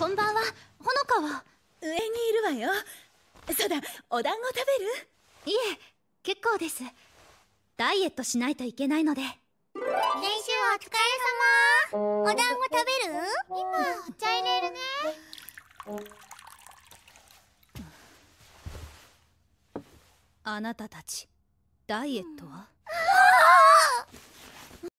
こんばんはほのかは上にいるわよそうだお団子食べるいえ結構ですダイエットしないといけないので練習お疲れ様お団子食べる今お茶入れるねあなたたちダイエットは、うん